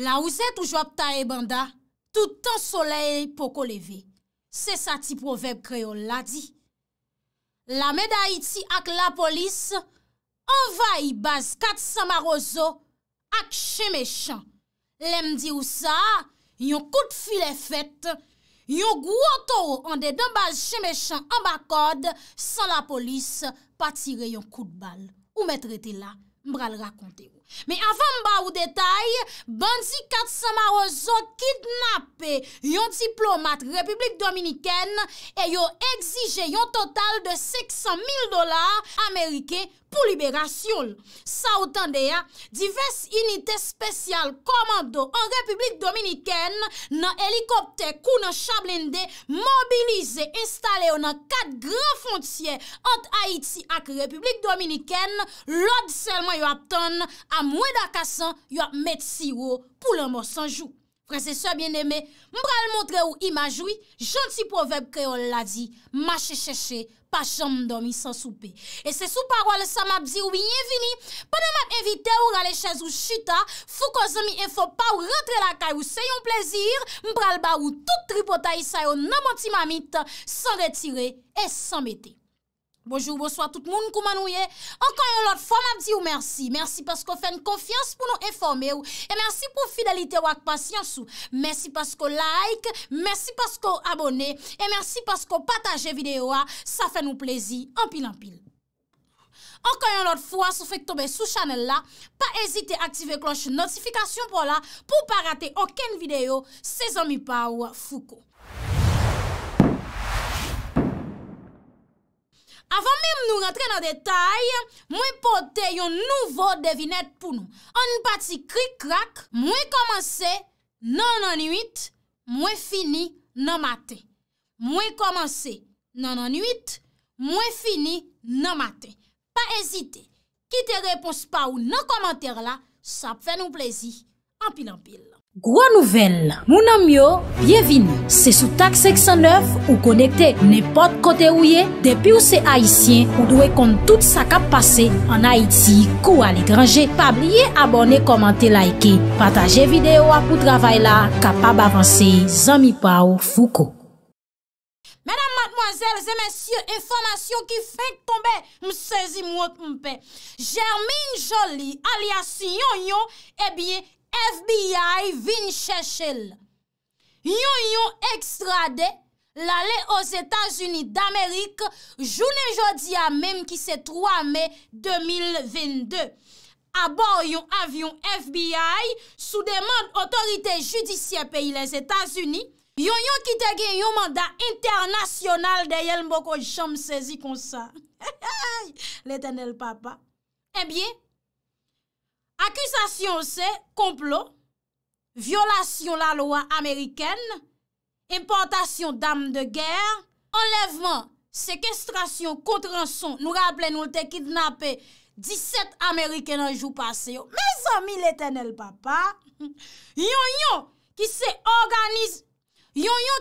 La ou zè tou jwap ta ebanda, tout an soley poko leve. Se sa ti proveb kreyo la di. La meda iti ak la polis, anvay baz kat samaroso ak chemeshan. Lem di ou sa, yon kout fi le fet, yon gwo to an de dan baz chemeshan an bakod, san la polis patire yon kout bal. Ou met rete la, mbral rakonte ou. Me avan mba ou detay, bandzi kat samarozo kidnap yon diplomat Republik Dominiken e yo egzije yon total de 500.000 dolar Amerike pou liberasyon. Sa outan de ya, divers unitè spesyal komando an Republik Dominiken nan elikopte kou nan chablinde mobilize installe yo nan kat gran fonciye ot Haiti ak Republik Dominiken lod selman yo aptan Amerike. mwen da kasan, yo met siwo pou lèmò sanjou. Prese soye bien eme, mbral montre ou imajoui, janti poveb kreol la di, mache cheche, pa chanm mdomi san soupe. E se sou parol sa map di ou bi nye vini, panan map evite ou rale chèz ou chuta, fou kozomi e fò pa ou rentre la kaj ou se yon plezir, mbral ba ou tout tripota y sa yo nanmoti mamit, san retire et san bete. Bonjou, bonsoit tout moun koumanouye. Okan yon lot fwa ma di ou mersi. Mersi paskou fè n konfians pou nou eforme ou. E mersi pou fidelite wak pasyans ou. Mersi paskou like. Mersi paskou abone. E mersi paskou pataje videyo a. Sa fè nou plezi anpil anpil. Okan yon lot fwa sou fè k tobe sou chanel la. Pa ezite aktive kloche notifikasyon pou la. Pou pa rate oken videyo. Se zon mi pa ou fuko. Avan mèm nou rentre nan detay, mwen pote yon nouvo devinet pou nou. An bati krik krak, mwen komanse nan anuit, non, mwen fini nan maten. Mwen komanse nan anuit, non, mwen fini nan maten. Pa ezite, ki te repons pa ou nan komantere la, sa pfe nou plezi. Ampil ampil. Gwa nouvel, mounan myo, byevini, se sou tak 609 ou konekte nepot kote ouye, depi ou se haisyen ou dwe kont tout sa kap pase an Haiti kou al ekranje. Pabliye abone, komante, laike, pataje videyo apou travay la, kapab avanse, zami pa ou fouko. Menam madmoazel, zemensye, informasyon ki fek tombe, msezi mwot mpe. Jermine Jolie, aliasi yon yon, ebye... Eh FBI vin chèchèl. Yon yon ekstrade lalè os Etats-Unis d'Amerik jounè jòdia mèm ki se 3 mèm 2022. Abò yon avyon FBI sou deman otorite judisyè peyi les Etats-Unis yon yon ki te gen yon manda internasyonal de yèl mbò kò jòm sezi konsa. He he he, lètenel papa. Ebyè, eh Akusasyon se, komplot, violasyon la lwa Ameriken, importasyon dam de ger, enlevman, sekestrasyon kontran son, nou raple nou te kidnapé 17 Ameriken an jou paseyo. Mez ami leten el papa, yon yon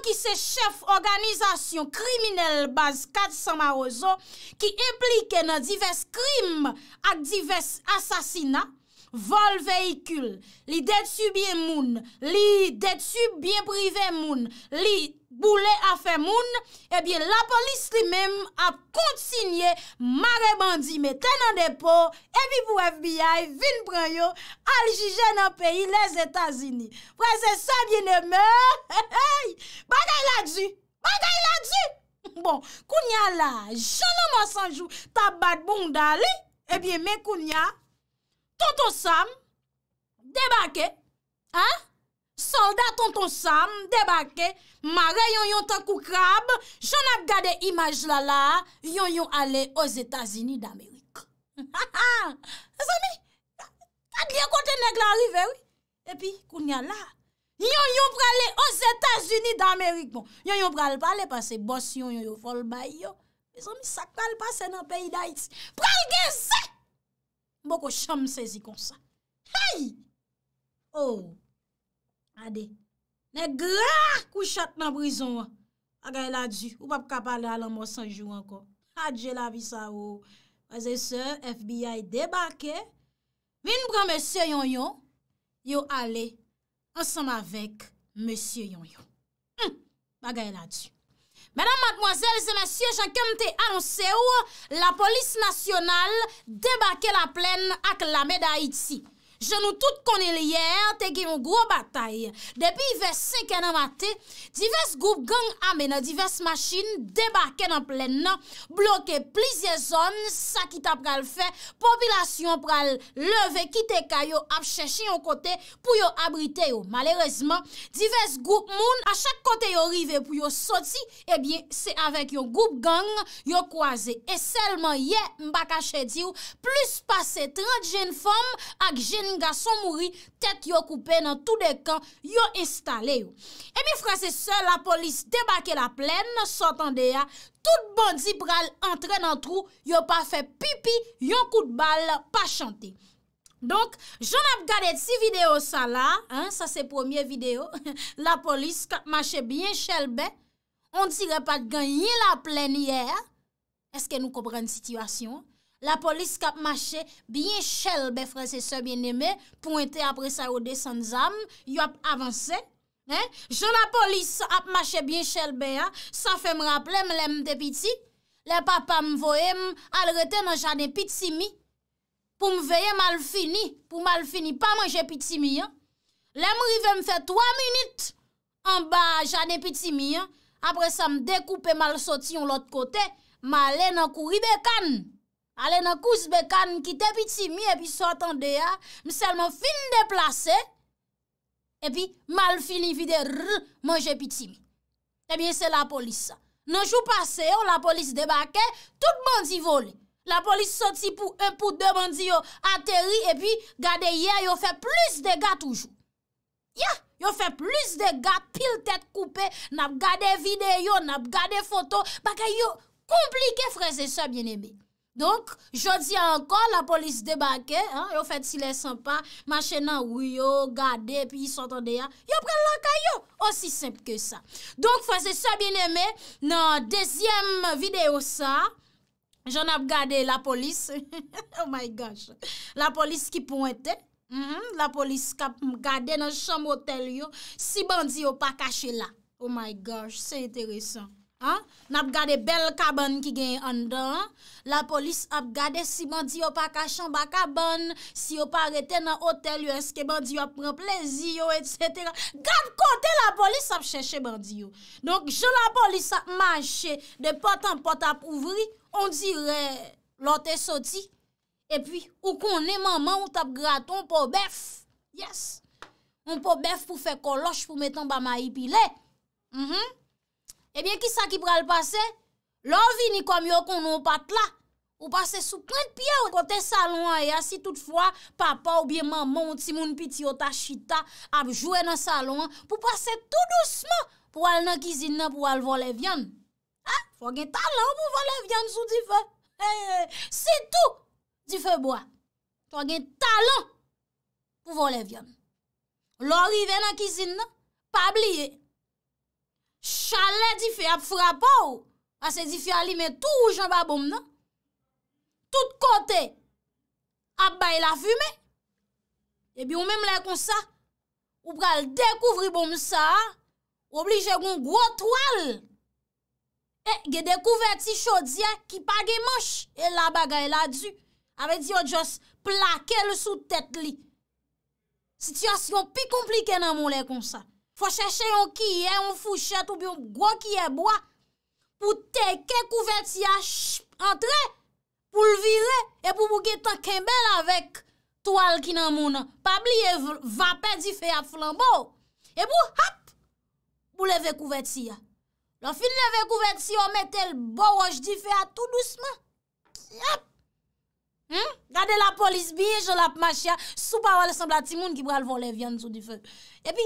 ki se chef organizasyon kriminel baz kat Samaroso ki implike nan divers krim ak divers asasinat, vol veyikul, li detu biye moun, li detu biye prive moun, li boule afe moun, ebyen eh la polis li mem ap kontinye ma rebandi me tenan depo, ebi pou FBI vin pranyo, aljije nan peyi les Etasini. Prese sa biye neme, bagay la di, bagay la di. Bon, kounya la, jounou masanjou, tabat bong dali, ebyen eh men kounya Tonton Sam, debake, soldat tonton Sam, debake, mare yon yon takou krab, jen ap gade imaj lala, yon yon ale o Zetazini d'Amerik. Zomi, adliye kote neg la rive, e pi koun ya la, yon yon prale o Zetazini d'Amerik. Bon, yon yon prale pale pase bos yon yon yon fol bay yo, e zomi sakral pase nan peyi da iti, pral gen zek, Mbo ko chanm sezi kon sa. Hey! Ou! Oh! Adé. Nè gra kouchat nan brison wè. Agay la di. Ou pap kap alè alè mò sanjou ankon. Adjè la vi sa ou. Wè zè se, FBI debake. Vin brè mè sè yon yon. Yo ale. Ansèm avèk mè sè yon yon. Hm! Bagay la di. Madame, mademoiselles et messieurs, j'accompte annonce ou la police nationale débarqué la plaine ak la médaille d'ici. Je nou tout konil yer, teki mou gro batay. Depi ve se kenan vate, divers group gang amene, divers machine, debake nan plen nan, bloke plizye zon, sakita pral fe, popilasyon pral leve, kite kayo, apcheche yon kote pou yo abrite yo. Malerezman, divers group moun, a chak kote yo rive pou yo soti, ebyen eh se avèk yon group gang, yo kwaze. E selman ye, mbakache diyo, plus pase 30 jen fom ak jen Nga son mouri, tèt yo koupe nan eh tout de kan, yo instale yo. E mi frase se, la polis debake la plen, sotan de ya, tout bondi pral entre nan trou, yo pa fe pipi, yon koute bal, pa chante. Donk, jona ap gade ti video sa la, sa se premier video, la polis kache bie chelbe, on dire pa ganyi la plen iyer, eske nou kobre an situasyon? La polis kap mache bien chel be franse se bien eme, pointe apre sa yode san zam, yop avanse. Je la polis ap mache bien chel be, san fe m raple m lem de piti, le papa m voye m al rete nan jan de piti mi, pou m veye mal fini, pou mal fini pa manje piti mi. Lem rive m fe 3 minute, an ba jan de piti mi, apre sa m dekoupe mal soti yon lot kote, ma le nan kou ribe kan. Ale nan kous bekan, mkite pi timi, epi sotan deya, mselman fin deplase, epi mal fini vide rr, manje pi timi. Ebyen eh se la polis sa. Nanjou pase yo, la polis debake, tout mandi vole. La polis soti pou, un pou, deux mandi yo, ateri, epi gade ye, yo fe plis de ga toujou. Yo fe plis de ga, pil tet koupe, nap gade videyo, nap gade foto, baka yo komplike freze sa, mwenyebe. Donk, jodi ankon la polis debake, yo fèt si lè sempa, machè nan wiyo, gade, pi yi sot an deyan, yo pren lankay yo, osi semp ke sa. Donk, fò se sa bin eme, nan dezyem videyo sa, jen ap gade la polis, oh my gosh, la polis ki pointe, mm-hmm, la polis kap gade nan chan motel yo, si bandi yo pa kache la, oh my gosh, se enteresan. N ap gade bel kaban ki gen an dan, la polis ap gade si bandi yo pa kachan ba kaban, si yo pa rete nan otel yo, eske bandi yo ap pren plezi yo, etc. Gade kote la polis ap cheshe bandi yo. Donk, jo la polis ap manche de potan pot ap ouvri, on di re, lote soti, e pi, ou kon ne maman ou tap graton pou bef, yes, pou bef pou fe koloj pou metan ba mayi pi le, mhm. Ebyen, ki sa ki pral pase? Lò vi ni kom yo kon nou pat la. Ou pase sou klint piye ou kote salon aya. Si toutfwa, papa ou biye maman ou ti moun piti o ta chita ap jwe nan salon an, pou pase tout douceman pou al nan kizine nan pou al vole vyan. Ha? Fwa gen talan pou vole vyan sou di fe. Hey, hey, hey. Si tout, di fe boan. Fwa gen talan pou vole vyan. Lò ri ve nan kizine nan, pa bliye. chalè di fè ap frapa ou, asè di fè alimè tou ou jenba bom nan, tout kote ap bay la fume, e bi ou mèm lè kon sa, ou pral dekouvri bom sa, oblijè goun gwo trwal, e ge dekouvè ti chodiè ki pagè mòsh, e la bagay la du, avè di yo jòs plakè lè sou tèt li. Sityasyon pi komplike nan moun lè kon sa. Fwa cheshe yon kiye, yon fouchet ou bi yon gwo kiye bwa pou teke kouvet siya, shp, entre, pou l vire, e pou bouge tan kembel avek toal ki nan mounan. Pabli e vapen di fey ap flan bo. E pou, hap, pou leve kouvet siya. Lan fin leve kouvet siya, omete l bo waj di fey ap tout lousman. Yap! Hmm? Gade la polis biye, jol ap ma chia, sou pa wale sembla ti moun ki bral volen vyan tout di fey. E pi,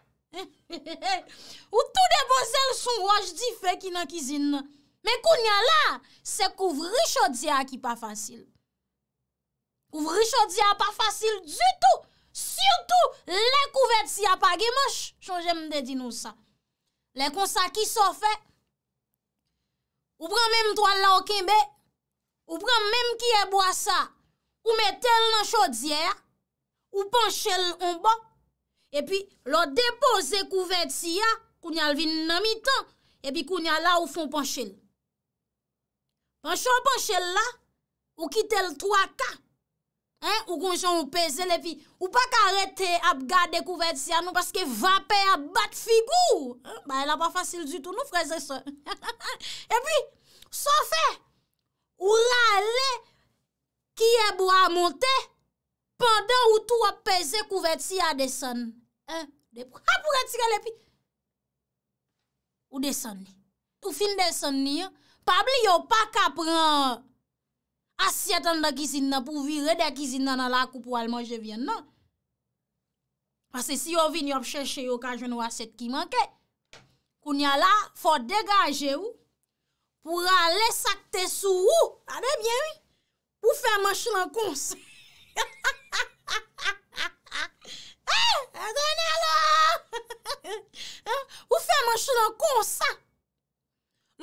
Ou tou de bo zel son waj di fe ki nan kizin nan. Men kou nyan la, se kouvri chodzi a ki pa fasil. Kouvri chodzi a pa fasil du tout. Surtout le kouvret si a pa gemosh. Chonje mde di nou sa. Le konsa ki so fe. Ou pran menm toan la okin be. Ou pran menm ki e bo a sa. Ou metel nan chodzi a. Ou penchel on ba. E pi, lo depoze kouvet siya, kounyal vi nan mi tan, e pi kounyal la ou fon pon chen. Pon chen pon chen la, ou kite l 3K, ou kon chen ou pezele, ou pa karete ap gade kouvet siya nou, paske vapen ap bat figou. Ba, el ap pa fasil du tout nou freze se. E pi, son fe, ou rale kiye bo a monte, pandan ou tou ap peze kouvet siya de son. Ha, pou gati gale pi. Ou desan ni? Ou fin desan ni, pabli yo pa ka pran asyat an de kizina non, pou virre de kizina nan la koupou al manje vyen nan. Pase si yo vin yop cheshe yo kan jen ou asyat ki manke, koun ya la, fote degaje ou, pou rale sakte sou ou, ade bien oui, pou fè manche lankons. Ha, ha, ha! E, gwenè la! Ou fè mè chè nan konsa?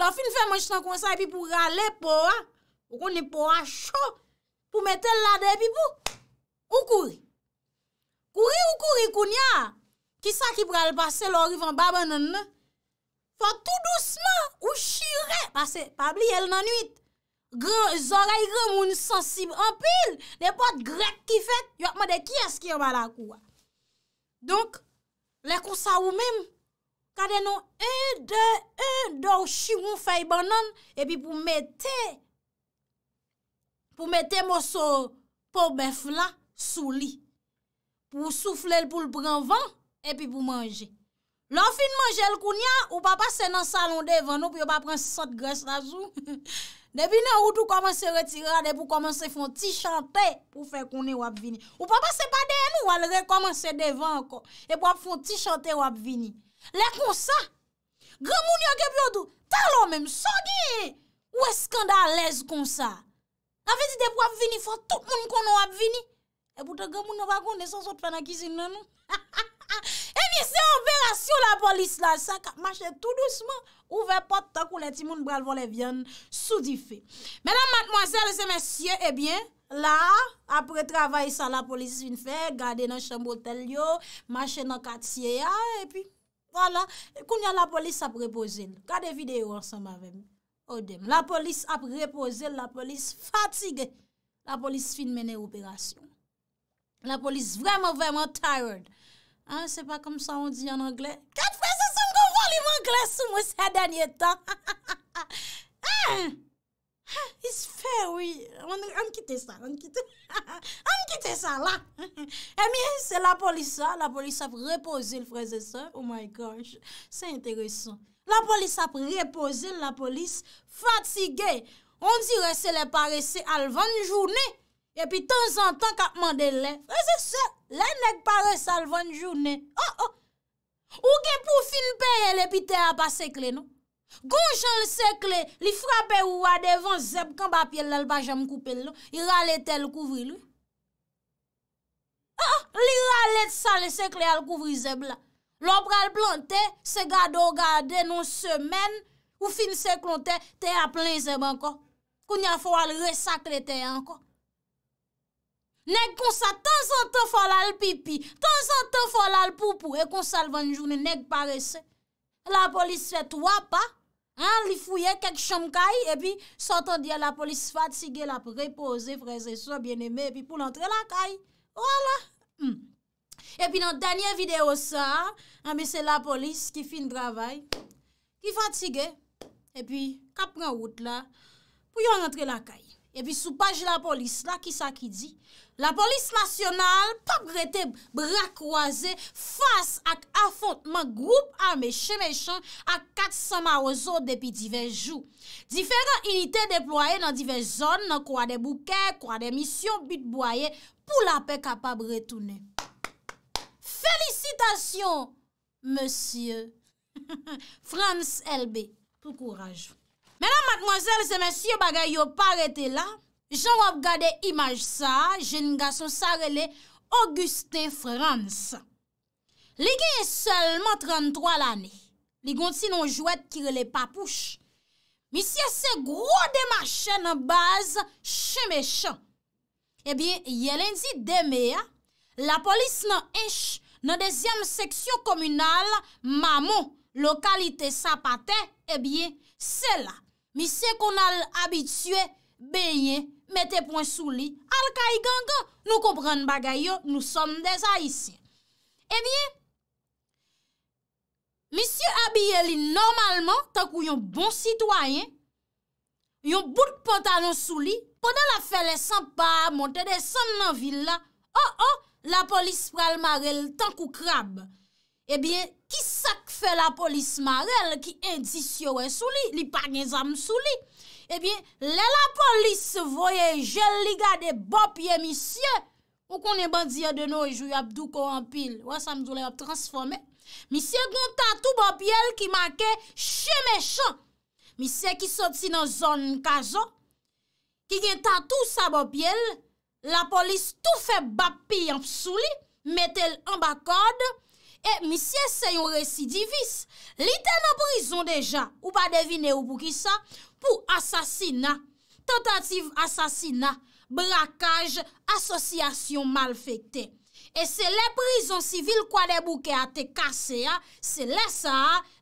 La fin fè mè chè nan konsa epi pou rale pou an, ou konè pou an chò, pou mè tè lade epi pou, ou kouri? Kouri ou kouri koun ya? Kisa ki pral pase lori van baban nan nan? Fò tout douceman, ou chire, pase, pabli, el nan nuit, zorey, zorey moun sensib, an pil, ne pot grek ki fèt, yokman de kyes ki yon bala kouwa. Donk, le konsa ou mem, kade nou e, de, e, do, shi, wou, fey, banan, e pi pou mette, pou mette moso pou bef la sou li, pou soufle l pou l pran van, e pi pou manje. Lò fin manje l kounia, ou pa pa se nan salon devan nou, pi ou pa pran sot gres la sou. Depi nan wotou komanse retira, depi komanse fon ti chante pou fe konen wap vini. Ou papa se pa deyè nou, wale re komanse devan ankon. Depi wap fon ti chante wap vini. Lè kon sa, gèmoun yon gebyotou, talon menm, sogi e! Ou eskanda alèz kon sa? Nafizi depi wap vini, fon tout moun konen wap vini. E poutè gèmoun nan wak konen, son sot fè nan kizine nou. E mi se operasyon la polis non, non. eh la sa, ka mache tout douceman. Ouve pota kou leti moun bral von le vyan sou di fe. Menan matmoazel se mesye, ebyen, la, apre travay sa la ah, polis fin fe, gade nan chanbo tel yo, mache nan kat siye ya, epi, wala. Koun ya la polis ap repose, kade video ansan ma vemen. La polis ap repose, la polis fatige, la polis fin mene operasyon. La polis vreman vreman tired. Ah, an ah! ah, se pa kom sa on di an angle? Kèt freze son kon foli m'angle sou mou sa danye tan? An! Is fe woui! An kite sa! An kite sa la! E miye se la polisa, la polisa ap repozi l freze sa. Oh my gosh! Se interesa. La polisa ap repozi l la polisa fatige. On dire se lè parese al van jouni. E pi tan zan tan kap mande le. E se se, le nek pa resal van jounen. Oh oh, ou gen pou fin peye non? le pi te ap asekle nou. Gouj an asekle, li frape ou a devan zeb, kan papyele al bajam koupel nou, i ralete l kouvri lou. Oh oh, li ralete sa l asekle al kouvri zeb la. Lop ral plante, se gado gade nou semen, ou fin seklon te, te ap plen zeb anko. Koun ya fwa l resakle te anko. Nèk kon sa tan san tan fol al pipi, tan san tan fol al poupou, e kon sal van jounen, nèk parese. La polis fet wapa, li fouye kek chom kay, e pi sotan diya la polis fatige la prepoze, freze so bieneme, e pi pou l'entre la kay. Wala. Hmm. E pi nan danyen video sa, anbe se la polis ki fin dravay, ki fatige, e pi kapren wote la, pou yon entre la kay. E pi sou page la polis la, ki sa ki di, La polis nasyonal pa brete bra kroaze fase ak afontman groupe ame che mechon ak 400 mawezo depi diven jou. Diferan ilite deploye nan diven zon nan kwa de bouke, kwa de misyon, but boye pou la pe kapab re toune. Felicitasyon, monsieur. France LB, pou kourajou. Menam, mademoiselle, se monsieur bagay yo parete la... Jan wap gade imaj sa, jen nga son sa rele Augustin Frans. Li genye selman 33 lane, li gonti non jwet kirele papouche. Misye se gro de machè nan baz che mechè. Ebyen, ye lindzi demè, la polis nan esh nan dezyam seksyon komunal, mamo, lokalite sapate, ebyen, se la. Misye kon al abitüe, benye papouche. Metèpon sou li, alkay gangan, nou kompren bagay yo, nou som deza isi. Ebyen, eh misye abye li normalman, tankou yon bon sitwayen, yon bout pantalon sou li, podan la fele sanpa, monte de san nan villa, oh oh, la polis pral marelle tankou krab. Ebyen, eh kisak fe la polis marelle ki indis yowen sou li, li pa gen zam sou li. Ebyen, lè la polis voyeje liga de bopye misye. Ou konen bandiya de nou yi e jouy ap duko anpil. Ouwa sa mzou lè ap transforme. Misye kon tatou bopye l ki make che mechon. Misye ki soti nan zon kazon. Ki gen tatou sa bopye l. La polis tou fe bopye anpsou li. Metel anba kode. E misye se yon residivis. Litè nan brison deja. Ou pa devine ou pou ki sa? pou asasina, tentative asasina, brakaj, asosyasyon malfekte. E se le prizon sivil kwa de bouke a te kase a, se le sa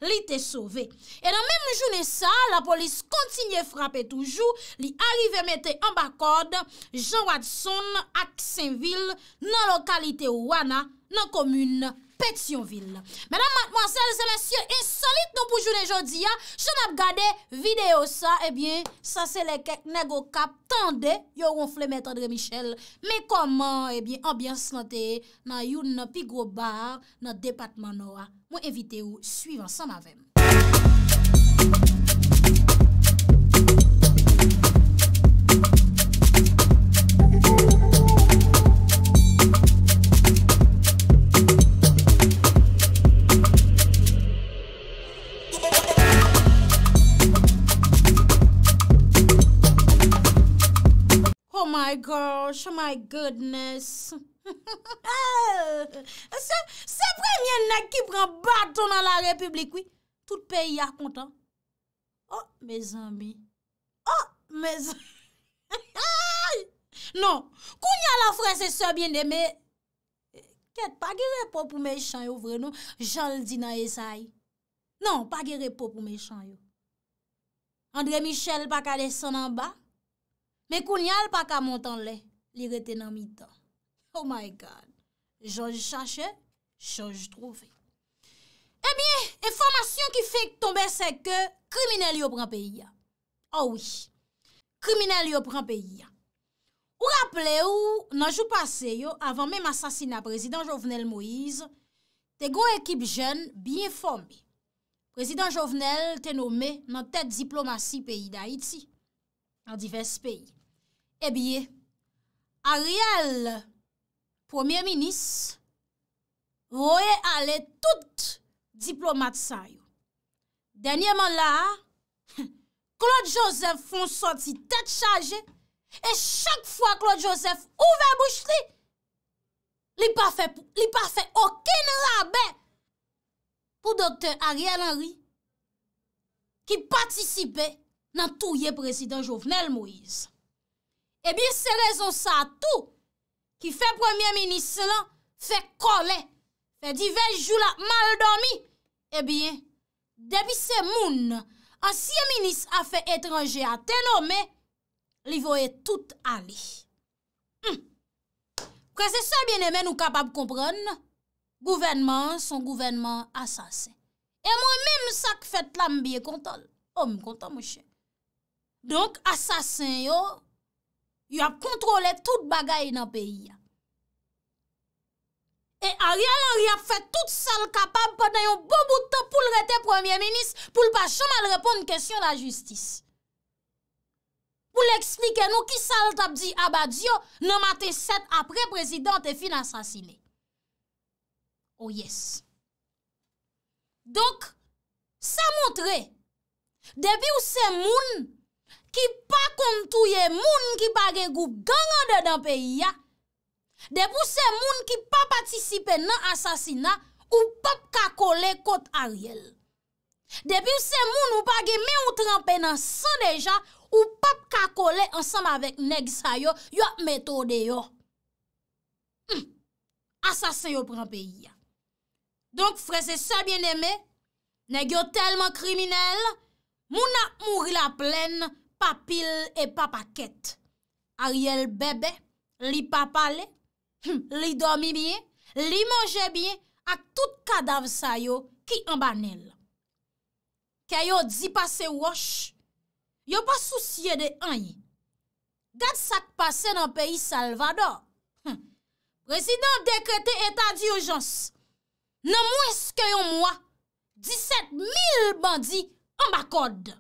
li te sove. E nan menmou jounen sa, la polis kontinye frape toujou, li alive mette an bakod, jan wad son ak sen vil nan lokalite wana nan komyounen. Petionville. Mè nan mat mwansèl, se lè sye insolite nou pou joun e jodi ya, joun ap gade videyo sa, ebyen, sa se lè kek nè go kap tan de yon flè mè Tandre Michel. Mè koman, ebyen, ambyansman te, nan youn nan pigou bar, nan depatman nou a, mwen evite ou, suivan san avèm. Oh my gosh, oh my goodness! Se premye nèk ki pran baton nan la republik wè, tout peyi ak kontan. Oh, me zambi! Oh, me zambi! Ay! Non! Koun yal la fwè se sò bjen de mè! Kèt, pa ge repò pou me chan yo vre nou, jan l di nan esay. Non, pa ge repò pou me chan yo. Andre Michel pa kade son nan ba, Men kou nyal pa ka montan le, li rete nan mi tan. Oh my God, jaj chache, jaj trove. E eh bie, e formasyon ki fek tombe se ke krimine li yo pran peyi ya. Oh oui, krimine li yo pran peyi ya. Ou rappele ou nan jou pase yo, avan men m'assasina prezident Jovenel Moise, te go ekip jen biye formi. Prezident Jovenel te nome nan tet diplomasi peyi da Iti, nan divers peyi. Eh biye, Ariel premier minis voye ale tout diplomat sa yo. Denye man la, Claude Joseph fon soti tet chaje e chak fwa Claude Joseph ouve mouchri, li pa fe okine rabè pou doktor Ariel Henry ki patisipe nan touye president Jovenel Moise. e eh biye se rezon sa tou, ki fe premier minis la, fe kole, fe di vejjou la, mal domi, e eh biye, debi se moun, ansye minis a fe etranje a tenome, li voye tout ali. Kwa se sa biene men ou kapab kompran, gouvenman son gouvenman asasen. E mwen mwen sak fet lam biye kontan, om oh, kontan mwen chen. Donk asasen yo, yo ap kontrole tout bagay nan peyi ya. E a realan yo ap fè tout sal kapab pa nan yo bo bouto pou l rete premier menis pou l pa chom al repon n kesyon la justis. Pou l eksplike nou ki sal tap di Abadio ah nan mate set apre prezident e finan sa sile. Oh yes. Donk sa montre debi ou se moun ki pa kontouye moun ki pa gen goup gangande dan peyi ya. Depi ou se moun ki pa patisipe nan asasina, ou pap kakole kot a riel. Depi ou se moun ou pa gen meoutranpe nan san deja, ou pap kakole ansam avek neg sa yo, yo metode yo. Hmm. Asasin yo pran peyi ya. Donk frese sa bien eme, neg yo telman kriminel, moun a mouri la plen, Papil e papaket, a rye l bebe, li papale, hmm, li domi bie, li manje bie, ak tout kadav sayo ki an banel. Ke yo di pase wosh, yo pa souciye de an ye. Gat sak pase nan peyi Salvador. Hmm. Residant dekrete etan di ojons. Nan mwes ke yon mwa, diset mil bandi an bakodde.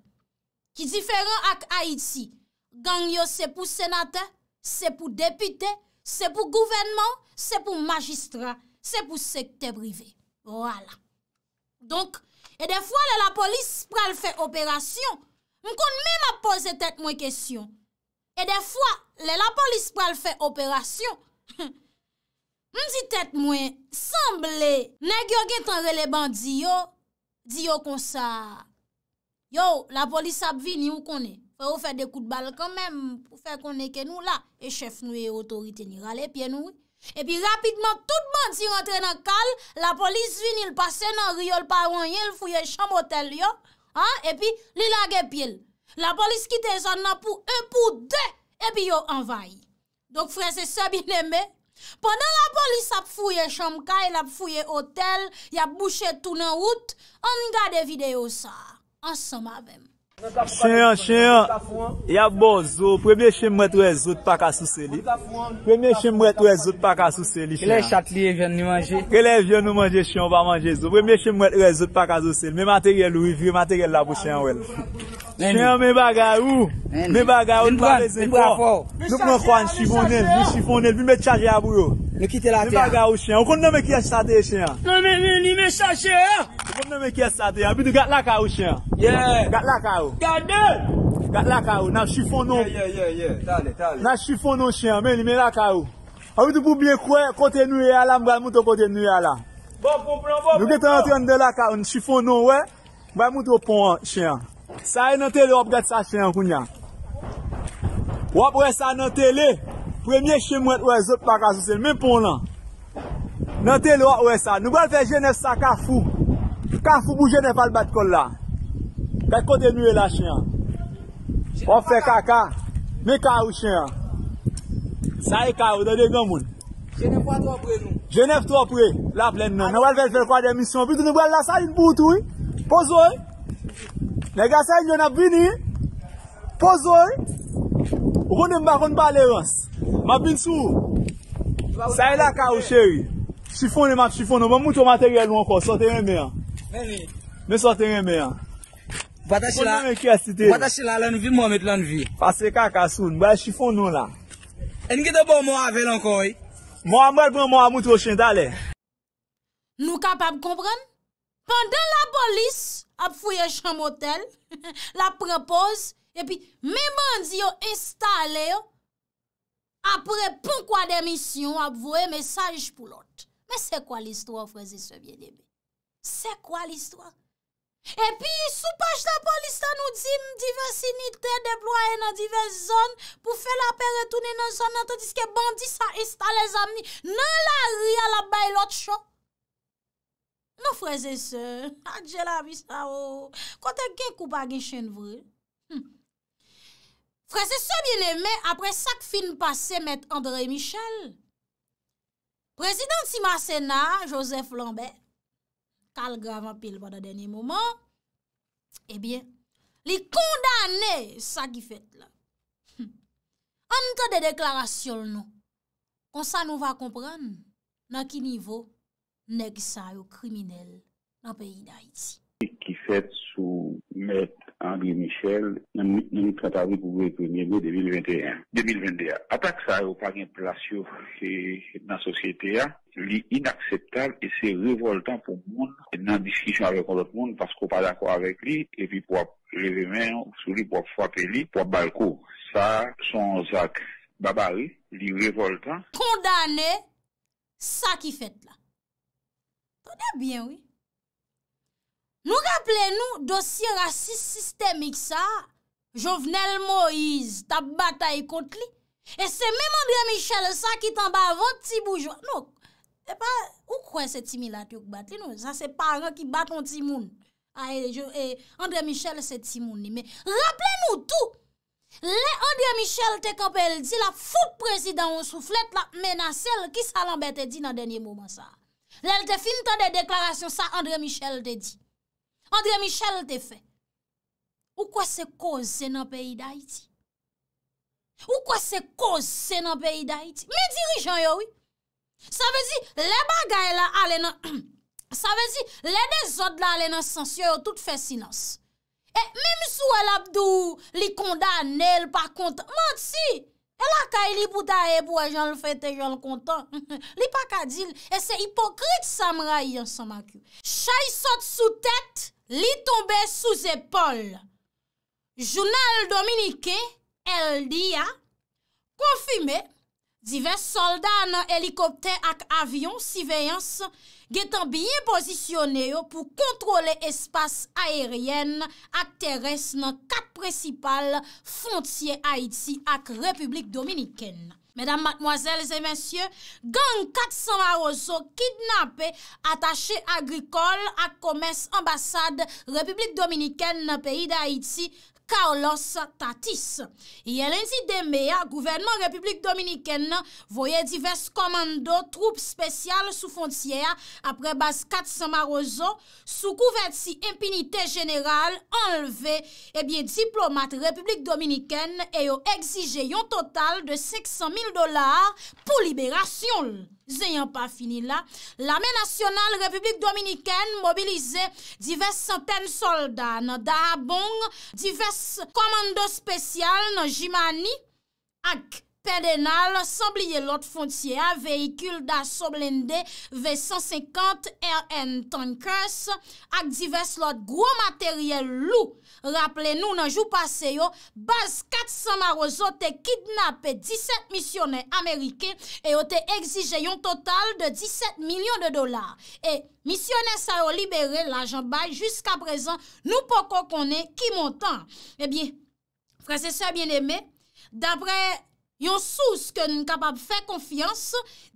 Ki diferan ak Haiti, gangyo se pou senate, se pou depite, se pou gouvenman, se pou magistra, se pou sekte brive. Voilà. Donk, e defwa le la polis pral fe operasyon, m kon mèm ap pose tet mwen kesyon. E defwa le la polis pral fe operasyon, m di tet mwen, semble, negyo gen tan releban diyo, diyo konsa. Yo, la polis ap vin yon konen, pou fè de kout bal konmen, pou fè konen ke nou la, e chef nou e otorite ni rale pien nou. E pi rapidman tout man si rentre nan kal, la polis vin il pase nan rio l parwan yon, l fouye chan motel yo, an, e pi li lage pil. La polis kite zan nan pou un, pou de, e pi yo envay. Dok fre se se bin eme. Pendan la polis ap fouye chan ka, el ap fouye hotel, y ap bouchè tou nan wout, an nga de videyo sa. Asom avim. Cheyyan, cheyyan Ya bozo, preme chey mwet rezo Tpaka sou seli Preme chey mwet rezo tpaka sou seli Ke le chakliye ven ni manje Ke le vyon nou manje cheyyan, ou pa manje zo Preme chey mwet rezo tpaka sou seli Me materye lou, viye materye lou la pou cheyyan wel Cheyyan, me bagay ou Me bagay ou, ne badezen pou Nou pnon kwan, ni shifon el Vi me chaje a bou yo Me bagay ou cheyyan, ou kon nomen kye sade cheyyan Non meni, ni me chaje Kon nomen kye sade, api di gat laka ou cheyyan Ye, gat laka ou Gat ne? Gat la ka ou, nan chifon nou Nan chifon nou chen, men li men la ka ou A ou tou pou bien kouè, konten nou yala e Mwen mwen moun tou konten nou yala e bon, bon, bon, Nou geto an tion de la ka ou N chifon nou we, mwen moun tou pon chen Sa e nan tele wap get sa chen koun ya Wap wè sa nan tele Premye chen mwen wè zop pa ka sou se Men pon lan Nan tele wap wè sa Nou wè l fè jenè sa kafou Kafou bou jenè fal bat kol la Kèk kote nou e la chen an? O fè kaka Mè ka ou chen an? Sa e ka ou, dè dè gè moun? Genève 3 pre nou Genève 3 pre, la plèn nan Mè wèl fèl fèl fwa demisyon Vi dè nou wèl la sa yon boutou Pozoy Nè gè sa yon ap bini Pozoy Rounè mba, roun balè rans Mè ap bini sou Sa e la ka ou chèri Chifon e map chifon Mè moutou materyèl ou an kon Sote yon mè an Mè sote yon mè an Bata chila, bata chila lan vi, mou met lan vi. Pase kakasoun, mou e chifon nou la. En nge de bon mou ave lan kouy? Mou a mou e bon mou a mou tou chen dalè. Nou kapab kompren? Pendan la bolis ap fuyè chan motel, la prepoz, epi mè mandi yo installè yo, apre pou kwa demisyon ap vwe mesaj pou lot. Mè se kwa l'histo a fwezi se vye de mi? Se kwa l'histo a? E pi sou pache ta polista nou di m diversi nite deploye nan divers zon pou fe la pe retounen nan zon nante diske bandi sa esta le zami nan la ria la bay lot chok. Nou freze se, adjela misa o, kote gen koupa gen chen vre. Hm. Freze se bieneme apre sak fin pase met Andre Michel. Prezidenti masena, Joseph Lambert. kal grav apil ba da denye mouman, e bien, li kondane sa ki fet la. Hm. An te de deklarasyon nou, kon sa nou va kompren, nan ki nivou, neg sa yo kriminel nan peyi da iti. Ki fet sou net, André Michel, nan mi prat avi koube kwenye gwe 2021. 2021. Ata k sa yo kwa gen plasyon se nan sosyete ya, li inakseptal e se revoltan pou moun e nan diskisyon avek anot moun paskou pa d'akwa avek li, epi pou ap leve men, sou li pou ap fwape li, pou ap balko. Sa, son zak, baba li, li revoltan. Kondan le, sa ki fèt la. Kondan bien wè. Nou rappele nou dosye rasis sistemik sa, Jovenel Moïse tap bata yi kont li, e se men Andre Michel sa ki tamba avon ti boujwa. Nou, e pa, ou kwen se timi la ti ouk bat li nou? Sa se paran ki baton ti moun. A, Andre Michel se timoun ni. Me rappele nou tou, le Andre Michel te kapel di la foute presidant ou souflet la menasel ki sa lambe te di nan denye mouman sa. Le te fin tan de deklarasyon sa Andre Michel te di. Andre Michel te fe. Ou kwa se koze se nan peyi da iti? Ou kwa se koze se nan peyi da iti? Me dirijan yo we? Sa vezi, le bagay la alenan, sa vezi, le de zot la alenansans, yo yo tout fe sinans. E mimi sou el abdou, li kondan nel pa kontan, monsi, el akay li bouda e pou a e jan l fete jan l kontan. Li pa kadil, e se hipokrit samra yon samakyo. Chay sot sou tèt, Li tombe sou zepol, Jounal Dominiké, LDA, konfime, Divers soldan, helikopter ak avyon siveyans getan biye posisyoneyo pou kontrole espas aeryen ak teres nan kap presipal fontye Haiti ak Republik Dominikèn. Mesdames, mademoiselles et messieurs, gang 400 maroso kidnappe attaché agricole ak komes ambassade Republik Dominiken na peyi da Haiti Carlos Tatis. Yelendi Demeya, Gouvernement Republik Dominiken, voye divers komando troupe spesyal sou fontyer apre bas 400 marozon, sou kouverti impinite general, enleve, ebyen eh diplomat Republik Dominiken eyo exige yon total de 600 000 dolar pou liberasyon l. Ze yon pa fini la, la me nasyonal Republik Dominiken mobilize divers centen soldat nan da abong, divers komando spesyal nan jimani, ak. pedenal, sabliye lot fonciya, vehikul da soblende V-150RN tankers, ak divers lot gro materyel lou. Raple nou nan jou pase yo, bas 400 marozote kidnape 17 misionen Amerike, e ote exige yon total de 17 milyon de dolar. E misionen sa yo libere la jambay, jiska prezan nou poko konen ki montan. E eh bi, frasesse bieneme, dapre yon sous ke n kapab fè konfians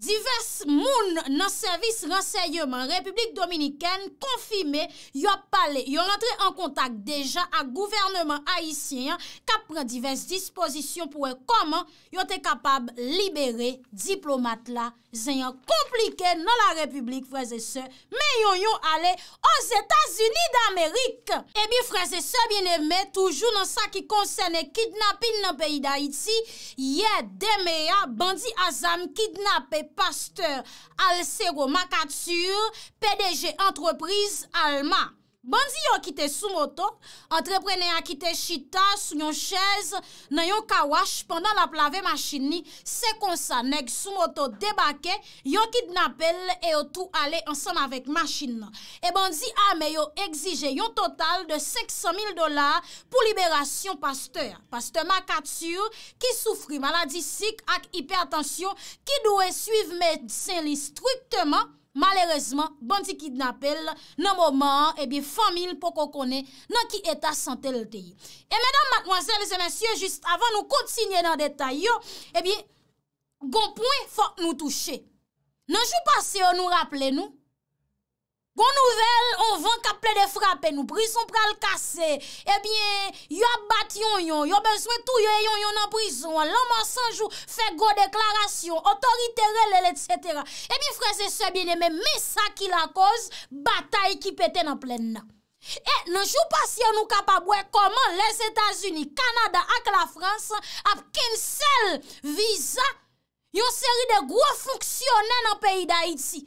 divers moun nan servis renseye man, Republik Dominikèn konfime, yon pale yon rentre an kontak deja a gouvernement Haitien ka pren divers disposisyon pou e koman yon te kapab liberé diplomat la, zè yon komplike nan la Republik mè yon yon ale os Etats-Unis d'Amerik e eh bi freze se bienemè toujou nan sa ki konsene kidnapin nan peyi d'Haiti, ye Demeya Bandi Azam kidnap e pasteur Alcero Makatsur, PDG Antreprise Alma. Bandi yon kite soumoto, entreprenè a kite chita sou yon chèze nan yon kawash pandan la plave machini, se konsa neg soumoto debake, yon kite napel e yon tou ale ansan avèk machini nan. E bandi amè yon exige yon total de 500.000 dolar pou liberasyon pasteur. Pasteur makatür ki soufri maladi sik ak hipertensyon, ki douè suiv medsen listruktèman, Malerezman, bon banti kidnapel nan mouman, ebi, eh famil poko kone nan ki etasante ltey. E, mèdam, mkwazèl, mèsyon, jist avan nou koutsinye nan detay yo, ebi, eh gounpouen fok nou touche. Nan jou pasè yo nou rappele nou, Kon nouvel, on ven ka ple de frape, nou prison pral kase. Ebyen, eh yon bat yon yon, yon besme tou yon e yon yon nan prison. Lanman sanjou, fe go deklarasyon, otorite relele, etc. Ebyen, eh frese se biene, men me sa ki la koz, batay ki pete nan plen eh, nan. E, nanjou pas yon nou kapabwe, koman les Etats-Unis, Kanada ak la Frans, ap ken sel viza, yon seri de go foksyone nan peyi da iti.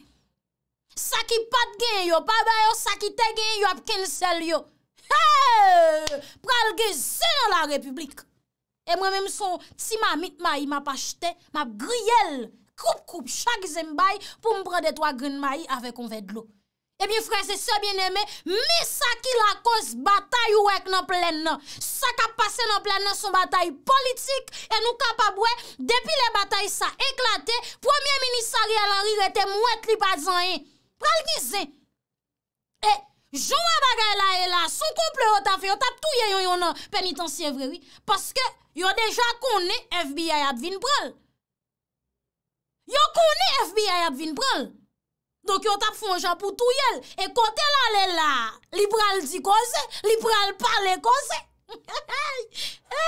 Sa ki pat gen yo, pa bayo, sa ki te gen yo, ap ken sel yo. Hey! Pral gen zin an la republik. E mwen men mson, ti ma mit ma yi, ma pa chete, ma griyel. Koup-koup, chak zem bay, pou mpre de twa grin ma yi, ave konve dlo. E bin franse, se bien eme, mi sa ki la kos batay wek nan plen nan. Sa kap pase nan plen nan, son batay politik, e nou kap abwe, depi le batay sa eklate, premier ministerial anri rete mwet li pat zan yi. Kal gen se? E, jom a bagay la e la, sou komple yon tafe, yon tap touye yon yon penitansi evrewi, paske yon deja kone FBI ap vin pral. Yon kone FBI ap vin pral. Donk yon tap fonja pou touye el. E kontel a le la, liberal di koze, liberal pale koze. He he he! E,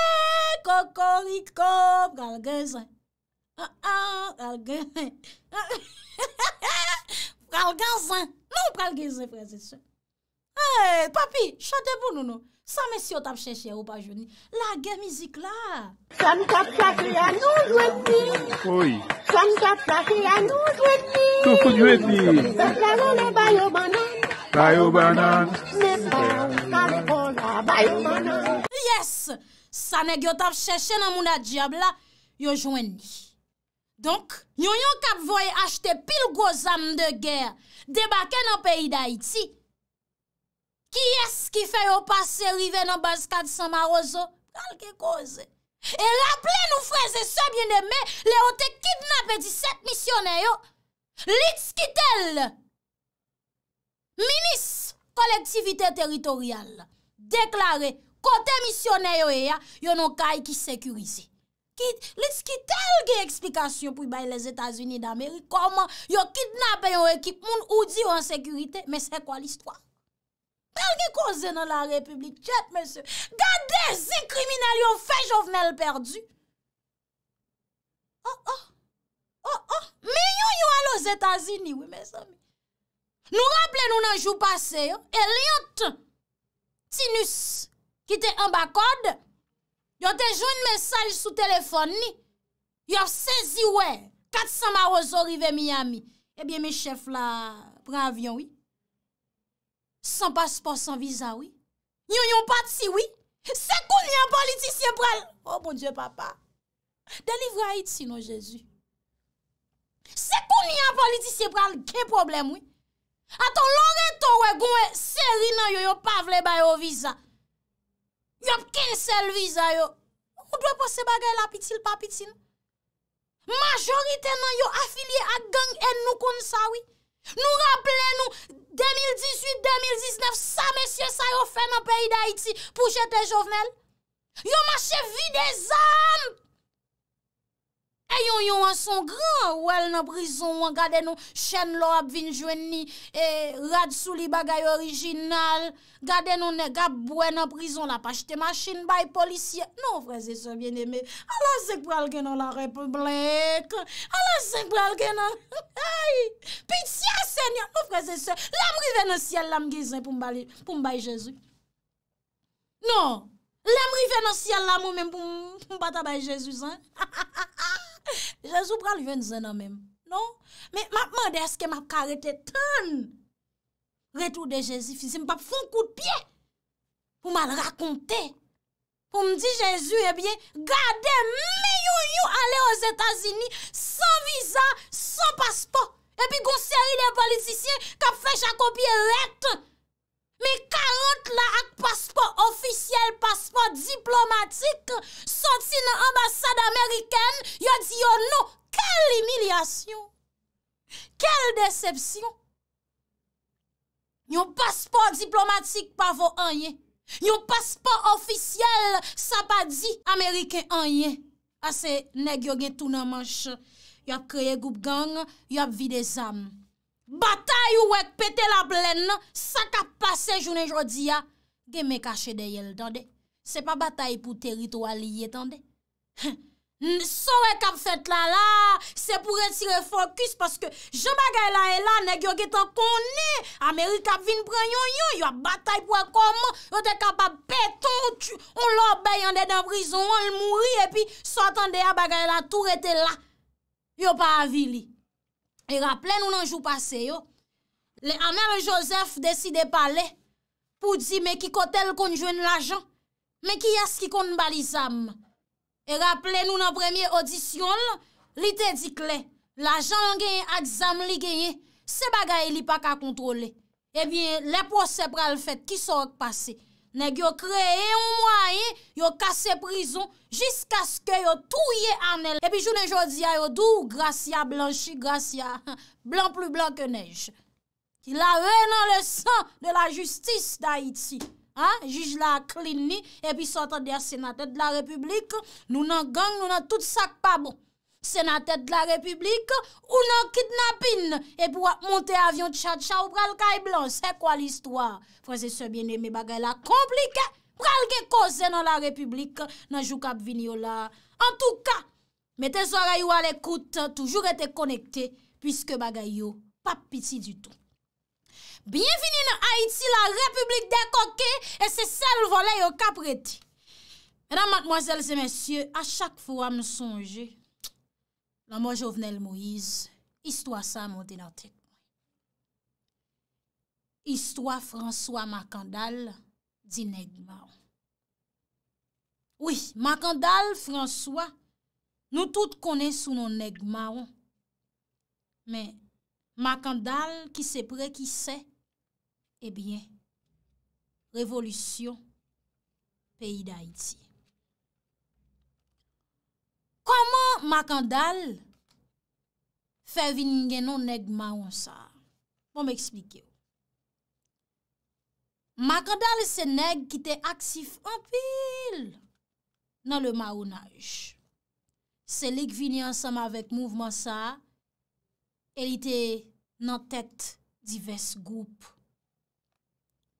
koko ritko! Kal gen se? Ha ha! Kal gen se? Ha ha ha ha! Pral gazan, nou pral gezi prezisyon. E, papi, chate bunouno, sa me si yo tap cheshe ou pa jouni, la ge mizik la. San me tap chakli anou jweti, san me tap chakli anou jweti, Tufu jweti, Bayo banan, Bayo banan, Yes, sa ne ge yo tap cheshe nan moun a diabla, yo jwendi. Donk, yon yon kap voye achte pil gwo zam de ger, debake nan peyi da iti, ki es ki fè yo pase rive nan bas kade San Marozo, nal ke koze. E la ple nou freze sobyen de me, le o te kidnap e di set misione yo, lits kitel, minis kolektivite teritorial, deklare kote misione yo e ya, yon an kay ki sekurize. ki tel ge eksplikasyon pou y baye les Etats-Unis d'Amerik, koman yo kidnap en yon ekip moun ou di yo an sekurite, men se kwa l'histoire? Tel ge kouze nan la republik, chet, men se, gade zi kriminal yon fej jovnel perdu? Oh, oh, oh, oh, mi yon yon alo les Etats-Unis, oui, men se, nou rample nou nan jou pase, se yo, Elliot Sinus, ki te ambakode, Yon te joun mensaj sou telefon ni. Yon sezi we, 400 marozor ive Miami. Ebyen me chef la pre avyon, oui. 100 pasport, 100 visa, oui. Yon yon pati, oui. Sekoun yon politisye prel. Oh, bon die papa. Delivre a iti, non, Jezu. Sekoun yon politisye prel, gen problem, oui. A ton loren ton we, goun we, seri nan yon yon pavle bayo visa. Yop kin sel viza yo. Ou dwe pos se bagay la pitil pa pitin? Majoritè nan yo afilye ak gang en nou kon sawi. Nou rappele nou 2018-2019 sa mesye sa yo fè nan peyi da iti pou jete jovnel. Yo mache vi de zan! E yon yon an son gran, wèl nan prizon wè, gade nou chen lò ap vinjwen ni, e rad sou li bagay orijinal, gade nou negap bwen nan prizon la, pa chete machin bay policye. Non, freze se, vien eme, ala se kwa al geno la republik, ala se kwa al geno, hei, piti asen ya, ou freze se, lam rive nan sien lam gizan pou mbay Jezu. Non! Lèm rive nan sial la mou men pou m pata baye Jezou zan. Jezou pralive n zan nan men. Non? Men apman de eske map karete ten. Retou de Jezou. Fize m pap fon kou de pye. Pou mal rakonte. Pou m di Jezou e bie. Gade me yon yon ale o Zetazini. San viza, san paspo. E pi gonseri de politisyen. Kap fech akopi e retre. Me 40 la ak paspor ofisyel, paspor diplomatik, soti nan ambasade Ameriken, yo di yo nou. Kel emilyasyon? Kel decepsyon? Nyon paspor diplomatik pa vo anye. Nyon paspor ofisyel, sa pa di Ameriken anye. Ah, Ase neg yo gen tou nan manche. Yo ap kreye goup gang, yo ap vi de zanm. Batay ou ek pete la plen non? nan, sa kap pase jounen jodi ya, ah. gen me kache de yel, tande. Se pa batay pou teritou aliyye, tande. So we kap fet la la, se pou retire fokus, paske je bagay la e la, neg yo getan konen, Ameri kap vin pran yon yon, yo batay pou ek kon man, yo te kap ap peton, ou lor bay yon de den brison, ou l mouri, e pi sa tande ya bagay la, tou rete la, yo pa avili. E rappele nou nan jou pase yo, le Anel Joseph deside pale pou di me ki kote l konjwen l ajan, me ki yas ki kon balizam. E rappele nou nan premye audisyon, li te di kle, l ajan genye adzam li genye, se bagay li pa ka kontrole. E eh bien, le pose pral fet ki sot pase yo. Nèk yo kreye yon mwaye, yo kase prizon, jisk aske yo touye anel. Epi jounen jodi a yo dou, Gratia Blanchi, Gratia, blan plu blan ke nej. Ki la ve nan le san de la justis d'Haïti. Jij la aklin ni, epi sotan de a senatèd la republik, nou nan gang, nou nan tout sakpabon. Se na tèt de la republik Ou nan kitnapin E pou ap monte avyon tchat tchat Ou pral kay blan Se kwa l'histoire Fransese bien eme bagay la komplike Pral ge kose nan la republik Nan jou kap vini yo la En tou ka Metè soray yo al ekout Toujou rete konekte Piske bagay yo pap piti du tou Bien fini nan Haiti La republik de koke E se sel volay yo kap reti Edan matmoazel se mensye A chak fwa msonje La mwen Jovenel Moïse, histwa sa a monte nan tekman. Histwa François Macandal di negmaon. Oui, Macandal, François, nou tout konen sou nou negmaon. Men, Macandal, ki se pre, ki se, e bien, revolutyon, peyi da iti. Koman Makandal fè vini genon neg maoun sa? Moun mè eksplike. Makandal se neg ki te aksif anpil nan le maounaj. Se lik vini ansam avèk mouvman sa, elite nan tèt divers goup.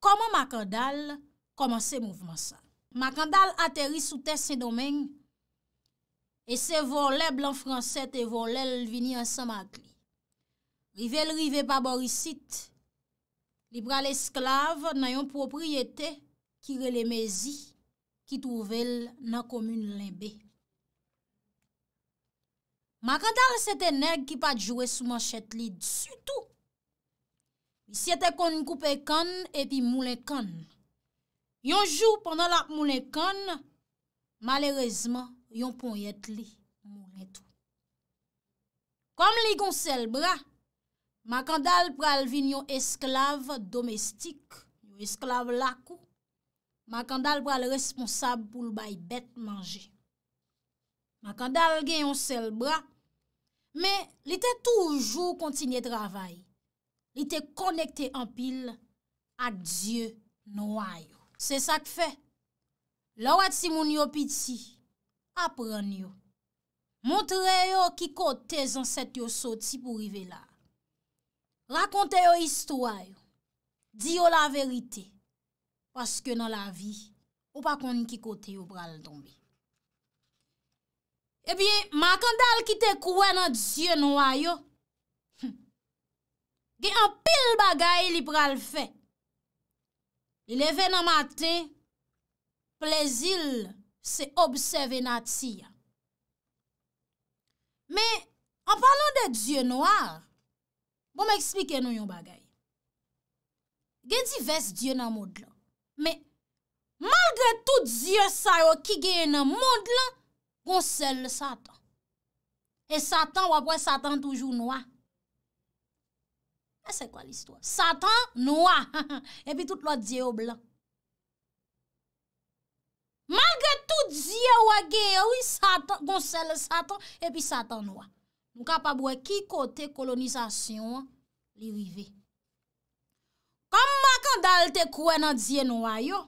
Koman Makandal komanse mouvman sa? Makandal atèri sou tè sè domèng, E se vò lè blan fransè te vò lè l'vini an samak li. Rive l'rive pa borisit, li bra l'esklav nan yon propriyete ki relemezi ki touvel nan komoun lè be. Ma kantar se te neg ki pat jowe sou man chet li dsutou. Li se te kon koupe kan epi mounen kan. Yon jou pwanda lak mounen kan, malerezman, yon pon yet li moun etou. Kom li goun sel bra, ma kandal pral vin yon esklav domestik, yon esklav lakou, ma kandal pral responsab pou l bay bet manje. Ma kandal gen yon sel bra, me li te toujou kontinye travay, li te konekte an pil, adzye nouay. Se sak fe, la wad si moun yon piti, apren yo, montre yo ki kote zan set yo soti pou rive la. Rakonte yo istouay, di yo la verite, paske nan la vi, ou pa koni ki kote yo pral donbe. E biye, makandal ki te kouen an djye nou ay yo, hmm, ge an pil bagay li pral fe. Ileve nan mate, plezil, Se obseve nat si ya. Me, an panan de diye noar, bon me eksplike nou yon bagay. Gen di ves diye nan mod la. Me, malgre tout diye sa yo ki gen nan mod la, gon sel le satan. E satan wapwen satan toujou noar. E se kwa listwa? Satan, noar. E pi tout lo diye ob la. Malgre tout zye wage yoi, satan, gonsel satan, epi satan wwa. Mw kapabwe ki kote kolonizasyon wwa li rive. Kama kanda lte kwenan zye nou ayo,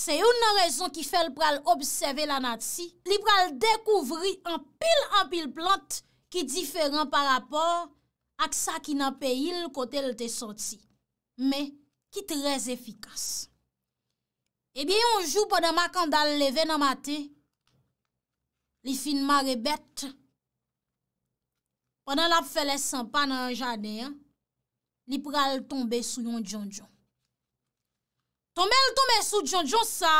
se yon nan rezon ki fel pral obseve la nat si, li pral dekouvri an pil an pil plant ki diferan par rapor ak sa ki nan peyi l kote lte soti. Me ki trez efikas. E eh bie yonjou pwede makandal le venamate, li fin marebet, pwede la felesan panan janen, li pral tombe sou yon djon djon. Tome l tombe sou djon djon sa,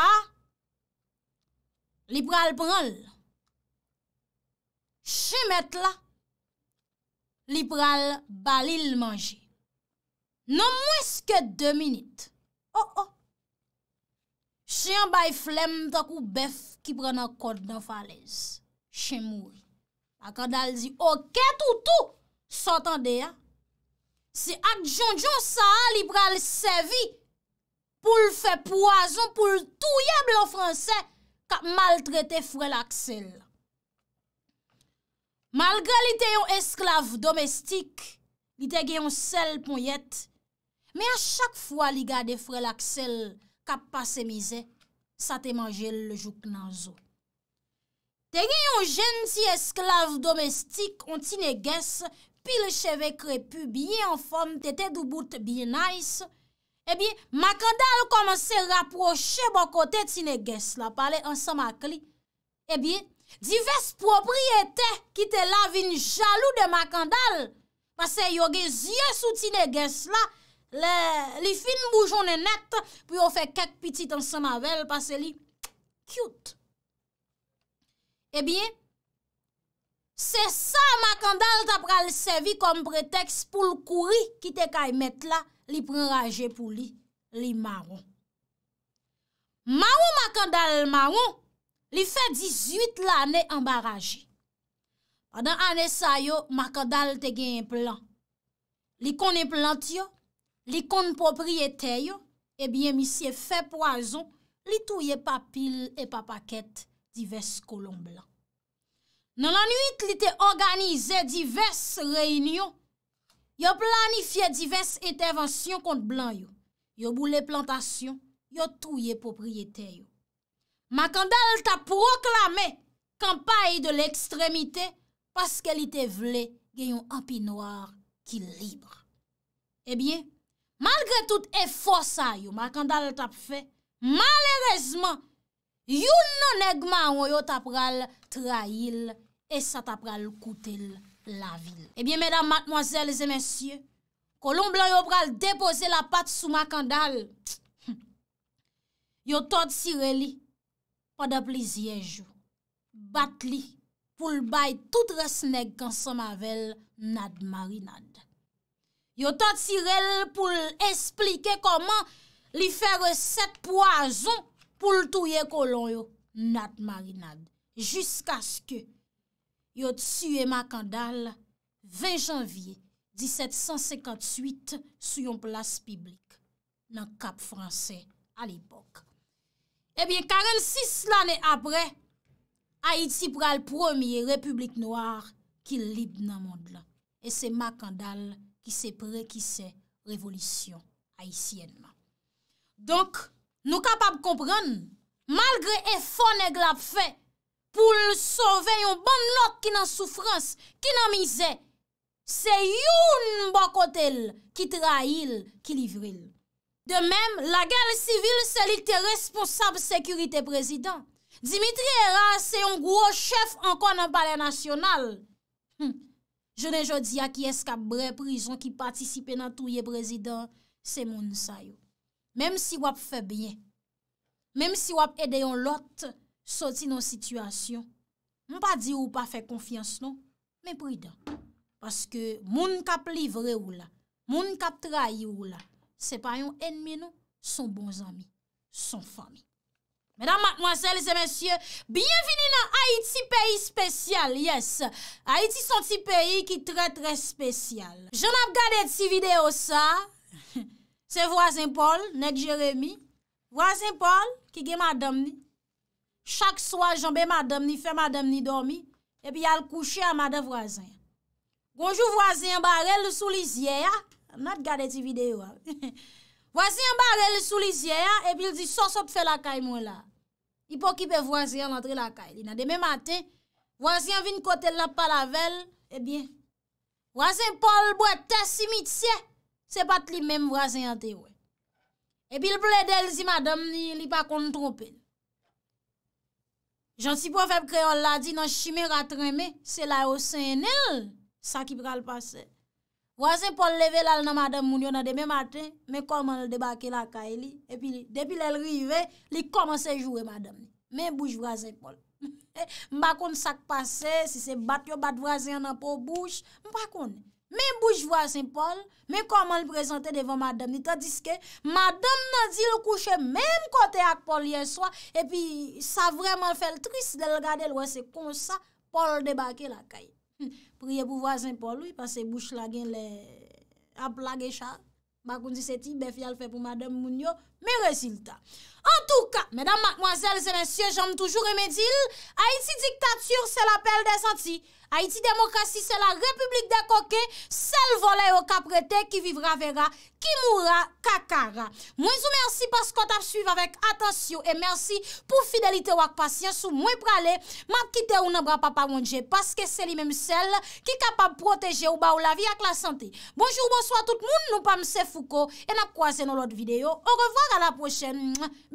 li pral pral. Chemet la, li pral balil manje. Non mweske de minute. Oh oh, Che yon bay flem tak ou bef ki pre nan kote nan falez, Che mou, ak an dal zi, Ok, toutou, sotan de ya, Se ak jondjon sa a li pre al sevi, Poul fe poazon, poul touye blon franse, Ka maltrete frel ak sel. Malgre li te yon esklave domestik, Li te ge yon sel pon yet, Me a chak fwa li gade frel ak sel, A chak fwa li gade frel ak sel, Kap pa se mize, sa te manje le jouk nan zo. Te gen yon jen ti esklave domestik an ti neges, pil cheve krepu biye an fom te te dubout biye nais, e biye makandal komanse rapproche bon kote ti neges la, pale ansan makli. E biye, dives propriete ki te la vin jalou de makandal, pase yon gen zye sou ti neges la, Li fin boujounen net, pou yo fe kek pitit ansan mavel, pase li, kiyout. Ebyen, eh se sa makandal ta pral sevi kom preteks pou l kouri ki te kay met la, li pran raje pou li, li maron. Maron makandal maron, li fe 18 l ane ambaraje. Adan ane sayo, makandal te gen plan. Li konen plant yo, Li konn popriyete yo, ebyen eh misye fe poazon, li touye papil e papaket divers kolon blan. Nan anuit li te organize divers reynyon, yo planifiye divers etervansyon kont blan yo. Yo boule plantasyon, yo touye popriyete yo. Ma kanda el ta proklame kampaye de l'ekstremite paske li te vle gen yon api noar ki libre. Ebyen, eh Malgre tout e fosa yo, ma kandal tap fe, malerezman, yon non egman yo tap ral trail e sa tap ral koutel la vil. Ebyen, eh medan, matmoazel, zemensye, kolon blan yo pral depose la pat sou ma kandal, yo tod sire li, pa da plizyej, bat li, pou l bay tout res neg kan sa mavel nadmari nadmari. Yo tatirel pou l'esplike koman li fere set poazon pou l'touye kolon yo nat marinade. Jusk aske yo tsuye Makandal 20 janvye 1758 sou yon plas piblik nan kap franse al ipok. Ebyen 46 lane apre, Haiti pral promye Republik Noir ki lib nan mond la. ki se pre, ki se revolisyon haisyenman. Donk, nou kapab kompren, malgre efon e glap fe, pou l sovey yon ban not ki nan soufrans, ki nan mize, se youn bakotel ki trail, ki livril. De menm, la gale sivil se li te responsab sekurite prezident. Dimitri Eras se yon gwo chef ankon an balenasyonal. Hmm. Je ne jodi a ki eskap bre prizon ki patisipe nan touye prezident, se moun sa yo. Mem si wap fe bine, mem si wap ede yon lot, soti nan situasyon, moun pa di ou pa fe konfians non, me pri dan. Paske moun kap livre ou la, moun kap tra yon ou la, se pa yon enmi nou, son bon zami, son fami. Mèdam matmwasele se mèsyè, biyevini nan Haiti peyi spesyal, yes. Haiti son ti peyi ki tre tre spesyal. Je nan ap gade ti video sa, se vwazen Paul, nek Jeremie, vwazen Paul ki ge madamni. Chak swa jombe madamni, fe madamni domi, epi al kouche amade vwazen. Gonjou vwazen ba rel sou lisye, ya, nan ap gade ti video sa. Vwazyan bag el sou li zye, epil di so sop fe lakay mwen la. Ipon kipe vwazyan lantre lakay li. Na deme maten, vwazyan vin kote lap pa lavel, ebyen, eh vwazyan Paul Boite, si mitye, se pat li men vwazyan te wè. Epil ple del zi madame li pa kontropen. Jansi pou an feb kreol la di nan shime ratreme, se la osen el, sa ki pral pasey. Vwazen Paul leve lal nan madame mounyon nan deme maten, men koman el debake lakay e li, epi depi lel rive, li koman se jure madame. Men bouj vwazen Paul. M bakon sak pase, se se bat yo bat vwazen nan pou bouj, m bakon. Men bouj vwazen Paul, men koman el prezante devan madame li, tadiske madame nan di l kouche men kote ak Paul yeswa, epi sa vreman fel tris lel gade lwese konsa, Paul debake lakay. E. rye pou wazen pou lou, yi pase bouch la gen le aplage chak, makoun di seti, be fyal fe pou madame moun yo, mi resilta. En tou ka, mèdam makmwazèl, zè nè sye, jom toujou remèdil, Haïti diktatür, sè la pèl dè zanti. Haïti demokrasi, sè la republik dè koke, sèl vole yo kap rete ki vivra vera, ki moura kakara. Mwen sou mèrsi paskot ap suyve avèk, atasyo e mèrsi pou fidelite wak pasyans ou mwen pralè, mèk kite ou nè bra pa pa mwondje, paske sè li mèm sel ki kapab proteje ou ba ou la vi ak la santi. Bonjou, bonsoit tout moun, nou pa mse fouko, en ap kwa zè nou lot videyo, ou rev